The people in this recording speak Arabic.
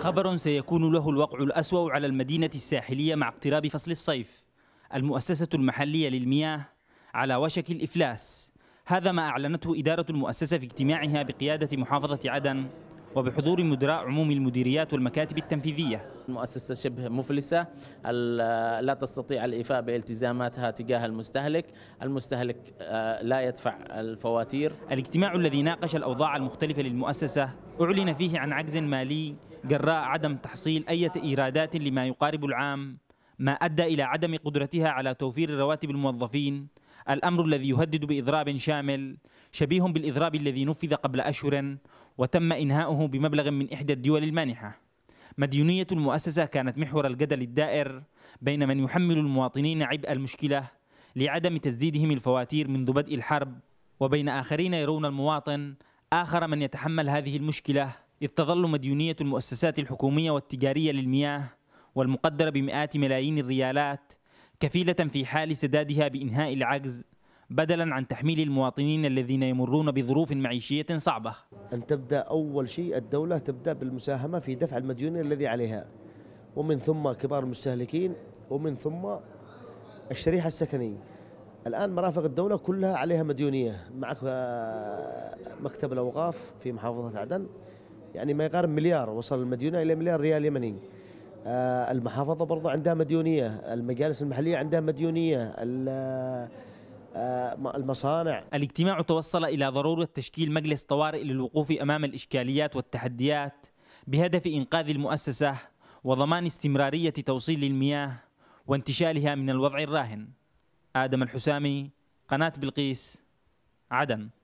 خبر سيكون له الوقع الأسوأ على المدينة الساحلية مع اقتراب فصل الصيف المؤسسة المحلية للمياه على وشك الإفلاس هذا ما أعلنته إدارة المؤسسة في اجتماعها بقيادة محافظة عدن وبحضور مدراء عموم المديريات والمكاتب التنفيذية المؤسسة شبه مفلسة لا تستطيع الإيفاء بالتزاماتها تجاه المستهلك المستهلك آه، لا يدفع الفواتير الاجتماع الذي ناقش الأوضاع المختلفة للمؤسسة أعلن فيه عن عجز مالي جراء عدم تحصيل أي إيرادات لما يقارب العام ما أدى إلى عدم قدرتها على توفير رواتب الموظفين الأمر الذي يهدد بإضراب شامل شبيه بالإضراب الذي نفذ قبل أشهر وتم إنهاؤه بمبلغ من إحدى الدول المانحة مديونية المؤسسة كانت محور الجدل الدائر بين من يحمل المواطنين عبء المشكلة لعدم تسديدهم الفواتير منذ بدء الحرب وبين آخرين يرون المواطن آخر من يتحمل هذه المشكلة إذ تظل مديونية المؤسسات الحكومية والتجارية للمياه والمقدرة بمئات ملايين الريالات كفيلة في حال سدادها بإنهاء العجز بدلا عن تحميل المواطنين الذين يمرون بظروف معيشية صعبة أن تبدأ أول شيء الدولة تبدأ بالمساهمة في دفع المديون الذي عليها ومن ثم كبار المستهلكين ومن ثم الشريحة السكنية الآن مرافق الدولة كلها عليها مديونية معك آه، مكتب الأوقاف في محافظة عدن يعني ما يقارب مليار وصل المديونة إلى مليار ريال يمني آه، المحافظة برضه عندها مديونية المجالس المحلية عندها مديونية آه، المصانع الاجتماع توصل إلى ضرورة تشكيل مجلس طوارئ للوقوف أمام الإشكاليات والتحديات بهدف إنقاذ المؤسسة وضمان استمرارية توصيل المياه وانتشالها من الوضع الراهن آدم الحسامي قناة بلقيس عدن